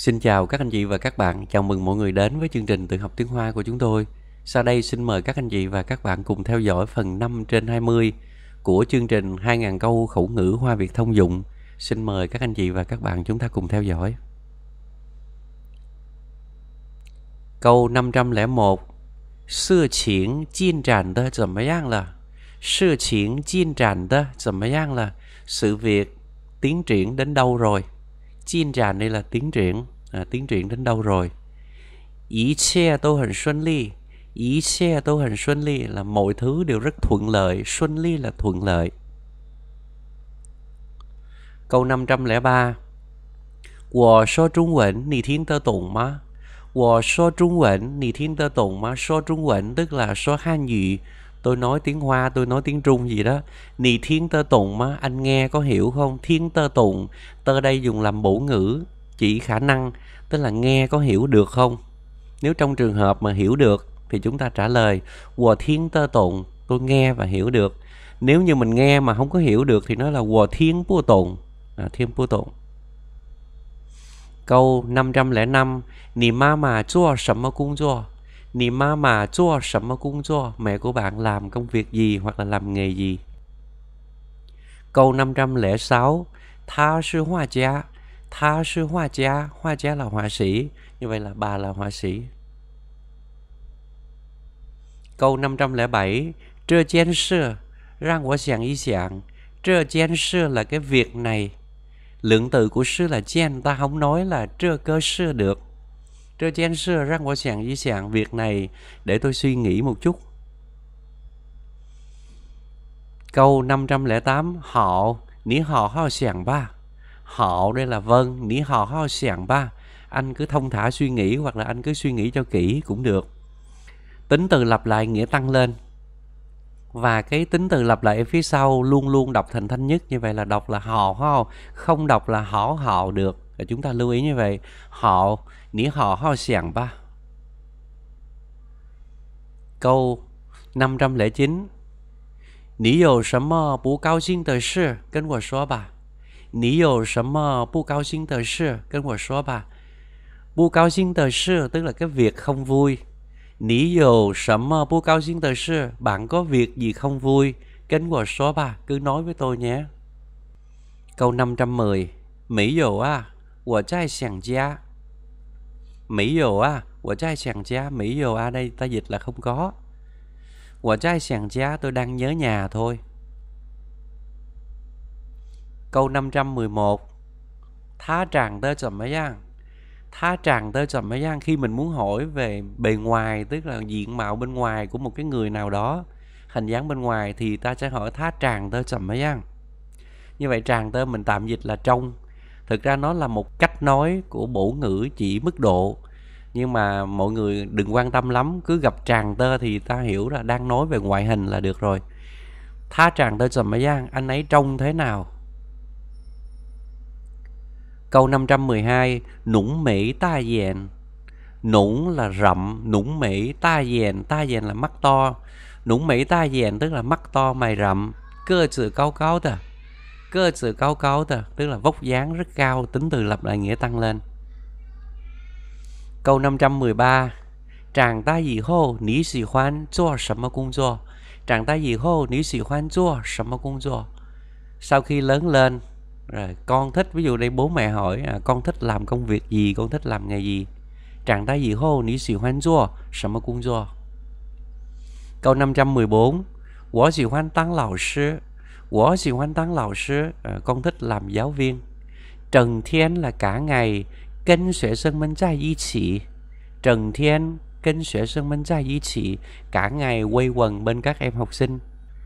Xin chào các anh chị và các bạn, chào mừng mọi người đến với chương trình tự học tiếng Hoa của chúng tôi. Sau đây xin mời các anh chị và các bạn cùng theo dõi phần 5 trên 20 của chương trình 2.000 câu khẩu ngữ Hoa Việt thông dụng. Xin mời các anh chị và các bạn chúng ta cùng theo dõi. Câu 501 Sự tiến triển chiến 进展的怎么样了? Sự tiến triển chiến 进展的怎么样了? Sự việc tiến triển đến đâu rồi? Chiên triển đây là tiến triển à, tiến triển đến đâu rồi ý xe tôi hình xuân ly ý xe tôi hình xuân ly là mọi thứ đều rất thuận lợi xuân ly là thuận lợi câu 503 của số trung 文你听得懂吗我说中文你听得懂吗说中文 tức là số 汉 ngữ tôi nói tiếng Hoa, tôi nói tiếng Trung gì đó. Nì thiên tơ tụng á, anh nghe có hiểu không? Thiên tơ tụng, tơ đây dùng làm bổ ngữ, chỉ khả năng tức là nghe có hiểu được không nếu trong trường hợp mà hiểu được thì chúng ta trả lời quờ thiên tơ tụng tôi nghe và hiểu được nếu như mình nghe mà không có hiểu được thì nó là quờ thiên pua tụng à, thiên pua tụng câu 505 ni ma mà chua sầm mà cung chua ni ma mà chua sầm mà cung chua mẹ của bạn làm công việc gì hoặc là làm nghề gì câu 506 tha sư hoa gia 他是画家，画家 là họa sĩ, như vậy là bà là họa sĩ. Câu 507, trơ chén sư, rang quả sàng y sàng. Trơ chén sư là cái việc này. Lượng từ của sư là chen, ta không nói là trơ cơ sư được. Trơ chén sư, rang quả sàng y sàng, việc này để tôi suy nghĩ một chút. Câu 508, họ, ní họ ho sàng ba họ đây là vâng nỉ họ ho sàng ba anh cứ thông thả suy nghĩ hoặc là anh cứ suy nghĩ cho kỹ cũng được tính từ lặp lại nghĩa tăng lên và cái tính từ lặp lại ở phía sau luôn luôn đọc thành thanh nhất như vậy là đọc là họ ho không đọc là họ họ được và chúng ta lưu ý như vậy họ nỉ họ ho sàng ba câu 509你有什么不高兴的事跟我说吧。你有什么不高兴的事跟我说吧。不高兴的事 tức là cái việc không vui. Nǐ dù sẩm bu cao xin tờ sư, bạn có việc gì không vui, kênh của số ba cứ nói với tôi nhé. Câu 510 Mỹ dù à, của trai sàng gia. Mỹ dù à, của trai sàng gia, Mỹ dù à đây ta dịch là không có. Của trai sàng gia tôi đang nhớ nhà thôi câu 511 Thá tràng tơ chậm mấy giang Thá tràng tơ chậm mấy giang Khi mình muốn hỏi về bề ngoài Tức là diện mạo bên ngoài của một cái người nào đó Hình dáng bên ngoài Thì ta sẽ hỏi thá tràng tơ chậm mấy giang Như vậy tràng tơ mình tạm dịch là trong Thực ra nó là một cách nói của bổ ngữ chỉ mức độ Nhưng mà mọi người đừng quan tâm lắm Cứ gặp tràng tơ thì ta hiểu là đang nói về ngoại hình là được rồi Thá tràng tơ chậm mấy giang Anh ấy trông thế nào Câu 512 Nũng mỹ ta dẹn Nũng là rậm Nũng mỹ ta dẹn Ta dẹn là mắt to Nũng mỹ ta dẹn tức là mắt to mày rậm Cơ sự cao cao ta Cơ sự cao cao ta Tức là vóc dáng rất cao Tính từ lập lại nghĩa tăng lên Câu 513 Tràng ta gì hô Ní xì khoan Cho sầm công do Tràng ta gì hô Ní xì khoan Cho sầm công do Sau khi lớn lên rồi con thích ví dụ đây bố mẹ hỏi à, con thích làm công việc gì con thích làm nghề gì trạng thái gì hô nỉ sĩ hoan dua sầm cung dua câu 514 Wo sĩ hoan tăng lão sư Wo sĩ hoan tăng lão sư à, con thích làm giáo viên Trần Thiên là cả ngày kênh sẽ sân minh trai y chỉ Trần Thiên kênh sẽ sân minh trai y chỉ cả ngày quay quần bên các em học sinh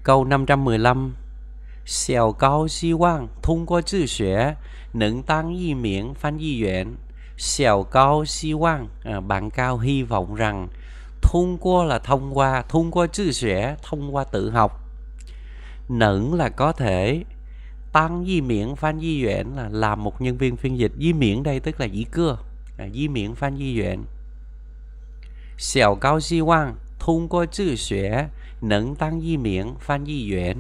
câu 515小高希望通过自学能当一名翻译员。小高希望 à, bạn cao hy vọng rằng thông qua là thông qua thông qua tự học nẫn là có thể tăng di miễn phan di duyện là làm một nhân viên phiên dịch di miễn đây tức là dĩ cưa à, di miễn phan di duyện Xiao cao di quang thông qua tự xuyên nẫn tăng di miễn phan di duyện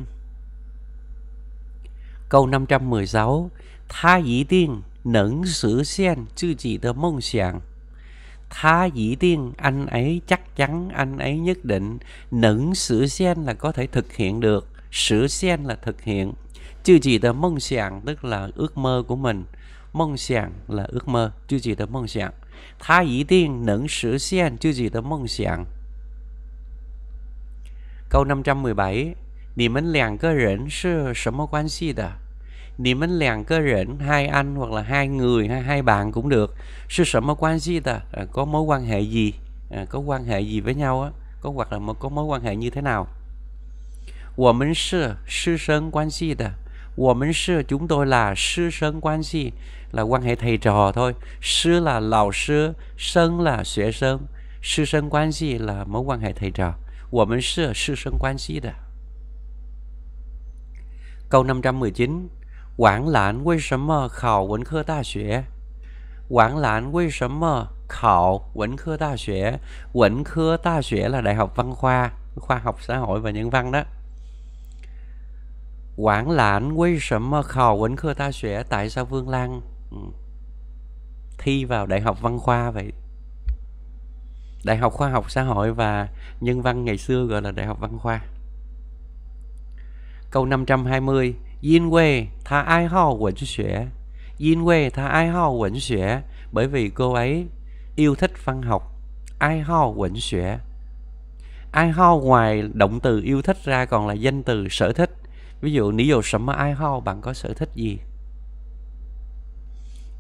câu 516 Tha ý định nâng sử xen chư chỉ tờ mong sàng Tha ý định anh ấy chắc chắn anh ấy nhất định nâng sử xen là có thể thực hiện được Sử xen là thực hiện Chư chỉ tờ mong sàng tức là ước mơ của mình Mong sàng là ước mơ Chư chỉ tờ mong sàng Tha ý định nâng sử xen chư chỉ tờ mong sàng Câu 517你们两个人是什么关系的？你们两个人 hai anh hoặc là hai người hay hai bạn cũng được sư ờ, mối quan hệ gì ờ, quan hệ gì với nhau á hoặc là có mối quan hệ như thế nào gì chúng tôi là sư quan hệ thầy trò thôi là lão là xuyên là mối quan hệ thầy trò Câu 519 Quản lãn quay sớm mơ khảo vấn khơ đa xuế Quản lãn quay sớm mơ khảo vấn khơ đa xuế Vấn khơ đa xuế là đại học văn khoa Khoa học xã hội và nhân văn đó Quản lãn quay sớm mơ khảo vấn khơ đa xuế Tại sao Vương Lan ừ, thi vào đại học văn khoa vậy Đại học khoa học xã hội và nhân văn ngày xưa gọi là đại học văn khoa Câu 520 Yin quê tha ai hao quẩn xuế Yin quê tha ai hao quẩn xuế Bởi vì cô ấy yêu thích văn học Ai hao quẩn xuế Ai hao ngoài động từ yêu thích ra còn là danh từ sở thích Ví dụ, lý dụ sấm ai hao bạn có sở thích gì?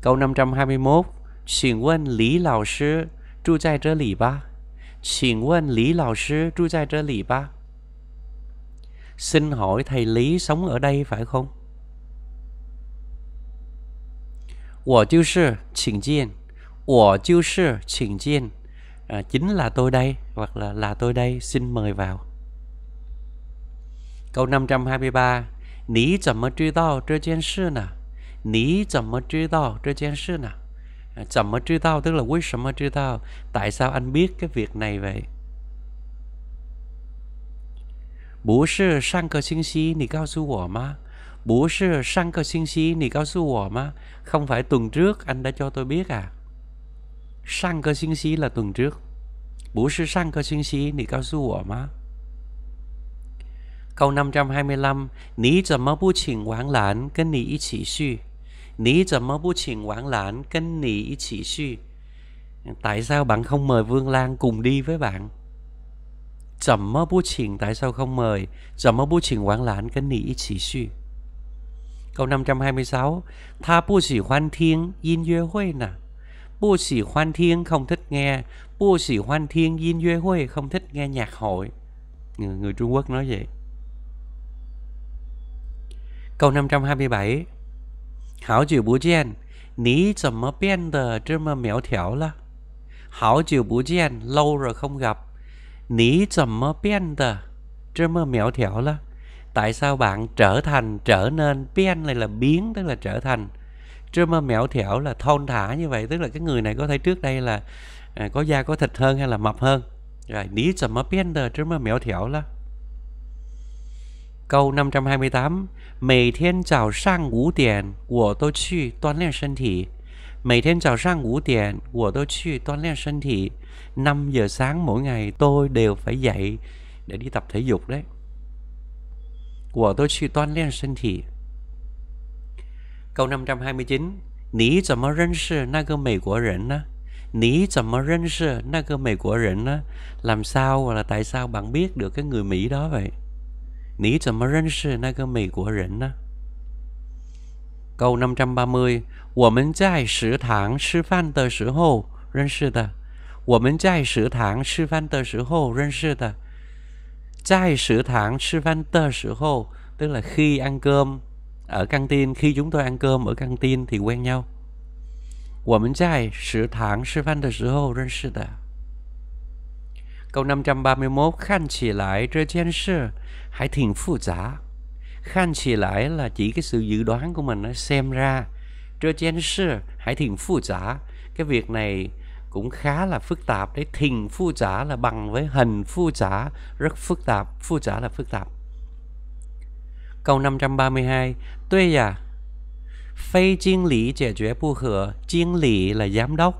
Câu 521 Xin quên Lý Lão Sư Trụ tại ba Xin quên Lý Lão Sư Trụ tại ba Xin hỏi thầy Lý sống ở đây phải không? 我就是请见我就是请见 à, Chính là tôi đây Hoặc là là tôi đây Xin mời vào Câu 523 Ní chậm mà truy đo à, tức là quý Tại sao anh biết cái việc này vậy 不是上个星期你告诉我吗? Không phải tuần trước anh đã cho tôi biết à Sang cơ xin xí là tuần trước Bố sư sang cơ xin xí nì cao sư wò mà Câu 525 Ní zầm mơ bù chỉnh quảng lãn Cân nì y chỉ sư Ní zầm mơ bù chỉnh quảng lãn Cân nì y chỉ sư Tại sao bạn không mời Vương Lan cùng đi với bạn? Chẩm mơ bu chỉnh tại sao không mời Chẩm mơ bu chỉnh quán lãn Cái nỉ chỉ suy Câu 526 Tha bu chỉ hoan thiên Yên yuê hui nè Bu chỉ hoan thiên không thích nghe Bu chỉ hoan thiên Yên yuê hui Không thích nghe nhạc hội Người, người Trung Quốc nói vậy Câu 527 Hảo chịu bú chen Ní chẩm mơ biên đờ Chứ mơ méo thẻo là Hảo chịu bú chen Lâu rồi không gặp Nỉ trầm mơ biên tờ Trơ mơ mẹo thẻo là Tại sao bạn trở thành, trở nên Biên này là biến, tức là trở thành Trơ mơ mẹo thẻo là thon thả như vậy Tức là cái người này có thể trước đây là à, Có da có thịt hơn hay là mập hơn Rồi nỉ sầm mơ biên tờ Trơ mơ mẹo thẻo là Câu 528 Mỗi thiên chào sang 5 điểm Tôi tôi 去锻炼身体每天早上五点我都去锻炼身体5 giờ sáng mỗi ngày tôi đều phải dậy để đi tập thể dục đấy. Của tôi chỉ toàn liên thân thể. Câu 529 Ní 怎么认识那个美国人呢? Ní 怎么认识那个美国人呢? Làm sao hoặc là tại sao bạn biết được cái người Mỹ đó vậy? Ní 怎么认识那个美国人呢? Câu 530我们在食堂吃饭的时候认识的。我们在食堂吃饭的时候认识的。在食堂吃饭的时候 tức là khi ăn cơm ở căng tin khi chúng tôi ăn cơm ở căng tin thì quen nhau. 我们在食堂吃饭的时候认识的。Câu 531 khăn chỉ lại trên trên sư hãy thiền phụ giá. Khăn chỉ lại là chỉ cái sự dự đoán của mình nó xem ra. Trên trên sư hãy thiền phụ giá. Cái việc này cũng khá là phức tạp đấy thình phu trả là bằng với hình phu trả rất phức tạp phu trả là phức tạp câu 532 tuy dạ phi chiên lý giải quyết bu khở chiên lý là giám đốc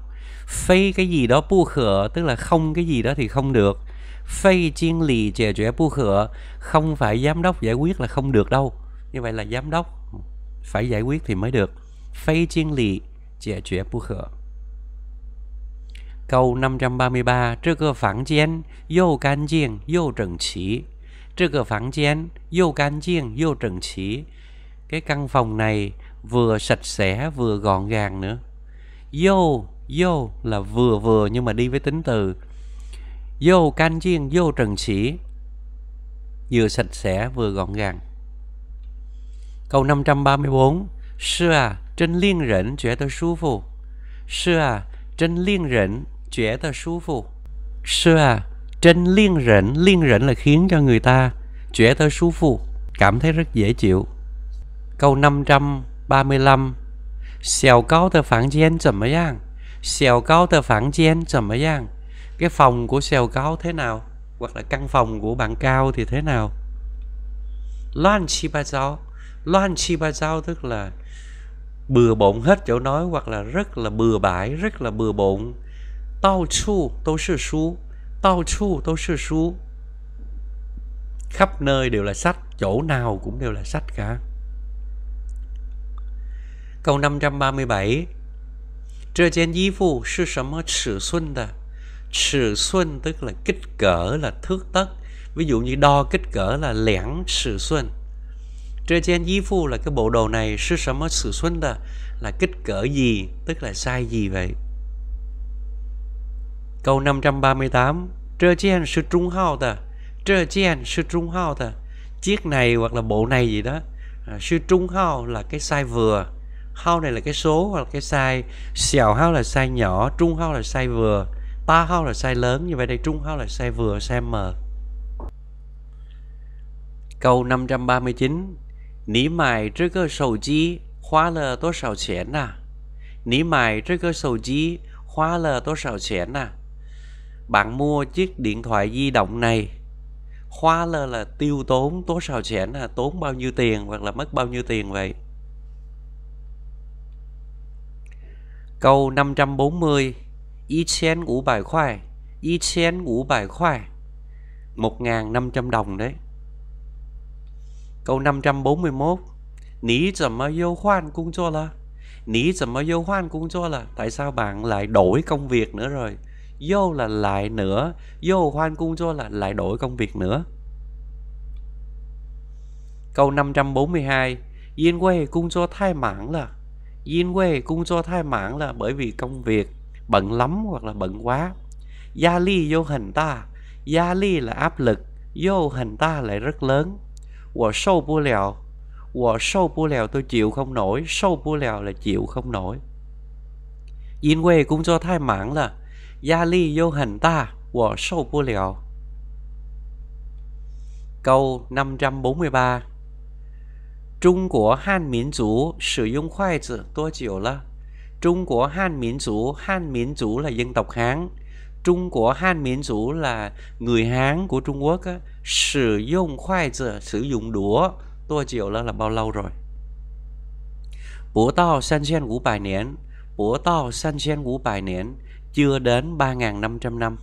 phi cái gì đó bu khở tức là không cái gì đó thì không được phi chiên lý giải quyết bu khở không phải giám đốc giải quyết là không được đâu như vậy là giám đốc phải giải quyết thì mới được phi chiên lý giải quyết bu khở Câu 533这个房间又干净又整齐这个房间又干净又整齐 Cái căn phòng này vừa sạch sẽ vừa gọn gàng nữa Yo, yo là vừa vừa nhưng mà đi với tính từ Yo can chiên, yo trần chỉ Vừa sạch sẽ vừa gọn gàng Câu 534 Sư à, trên liên rỉnh trẻ tôi sư phụ Sư à, trên liên rỉnh 觉得舒服。是啊，trên à, liên khiến cho người ta 觉得舒服, cảm thấy rất dễ chịu. Câu 535 Xèo cao tờ phản gian 怎么样? Cái phòng của xèo thế nào? Hoặc là căn phòng của bạn cao thì thế nào? chi ba giáo chi ba giáo tức là bừa bộn hết chỗ nói hoặc là rất là bừa bãi, rất là bừa bộn, 到处都是书, tao chu tô sư su khắp nơi đều là sách chỗ nào cũng đều là sách cả câu 537 trơ trên di phu sư sầm mơ sử xuân ta sử xuân tức là kích cỡ là thước tất ví dụ như đo kích cỡ là lẻn sử xuân trơ trên di phu là cái bộ đồ này sư sầm mơ sử xuân ta là kích cỡ gì tức là sai gì vậy Câu 538 Trơ chen sư trung hao ta Trơ chen sư trung hao ta Chiếc này hoặc là bộ này gì đó à, Sư trung hao là cái size vừa Hao này là cái số hoặc là cái size Xèo hao là size nhỏ Trung hao là size vừa Ta hao là size lớn Như vậy đây trung hao là size vừa size M Câu 539 Ní mài trước cơ sầu chi Khóa lờ tốt sầu chén à Ní mài trước cơ sầu chi Khóa lờ tốt sầu chén à bạn mua chiếc điện thoại di động này khóa là là tiêu tốn tố sao chẽn là tốn bao nhiêu tiền hoặc là mất bao nhiêu tiền vậy câu 540 y chén ngũ bài khoai y chén ngũ bài khoai 1.500 đồng đấy câu 541 Ní chấm mà yêu hoan cũng cho là Ní chấm mà yêu hoan cũng cho là Tại sao bạn lại đổi công việc nữa rồi vô là lại nữa vô hoan cung cho là lại đổi công việc nữa câu 542 Yin Wei cung cho thai mãn là Yin Wei cung cho thai mãn là bởi vì công việc bận lắm hoặc là bận quá gia ly vô hình ta gia ly là áp lực vô hình ta lại rất lớn Wo sâu bu lèo Wo sâu bu lèo tôi chịu không nổi Sâu bu lèo là chịu không nổi Yin Wei cung cho thai mãn là 压力又很大，我受不了。Câu 543 Trung Quốc Han 民族 sử dụng khoai tử tua chiều là Trung Quốc Han 民族 Han 民族 là dân tộc Hán Trung Quốc là người Hán của Trung Quốc á, sử dụng khoai tử sử dụng đũa tua chiều là, là bao lâu rồi Bố tao san chen ngũ bài nén Bố tao san chen ngũ bài nén chưa đến 3.500 năm.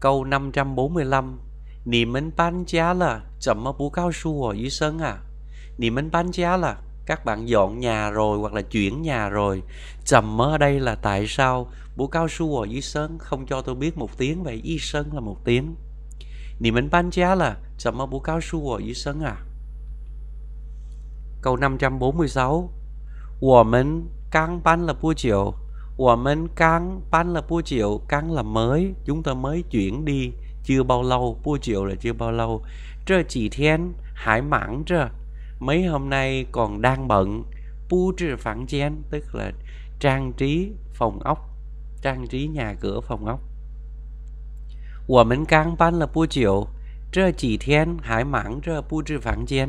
Câu 545 Nì mình bán giá là Chậm mơ bú cao su ở dưới sân à Nì mình bán giá là Các bạn dọn nhà rồi hoặc là chuyển nhà rồi Chậm mơ đây là tại sao Bú cao su ở dưới sân Không cho tôi biết một tiếng Vậy y sân là một tiếng Nì mình bán giá là Chậm mơ bú cao su ở dưới sân à Câu 546 Wo mình Căng ban là bu chiều của mình căng ban là bu chiều căng là mới Chúng ta mới chuyển đi Chưa bao lâu bu chiều là chưa bao lâu Trơ chỉ thiên hải mãn trơ Mấy hôm nay còn đang bận Bu trừ phản chén Tức là trang trí phòng ốc Trang trí nhà cửa phòng ốc của mình căng ban là bu chiều Trơ chỉ thiên hải mãn trơ bu trừ phản chén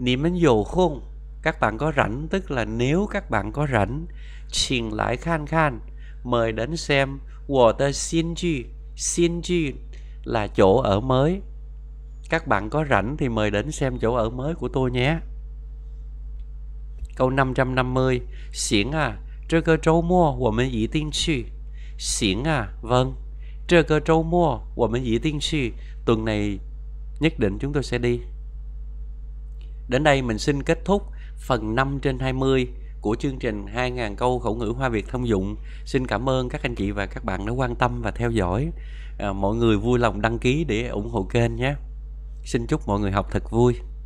你们 dầu không các bạn có rảnh tức là nếu các bạn có rảnh xin lại khan khan mời đến xem water sinji sinji là chỗ ở mới các bạn có rảnh thì mời đến xem chỗ ở mới của tôi nhé câu 550 xiển à trơ cơ trâu mua của mình ý tin chi xiển à vâng trơ cơ trâu mua của mình ý tin chi tuần này nhất định chúng tôi sẽ đi Đến đây mình xin kết thúc phần 5 trên 20 của chương trình 2.000 câu khẩu ngữ Hoa Việt thông dụng. Xin cảm ơn các anh chị và các bạn đã quan tâm và theo dõi. À, mọi người vui lòng đăng ký để ủng hộ kênh nhé. Xin chúc mọi người học thật vui.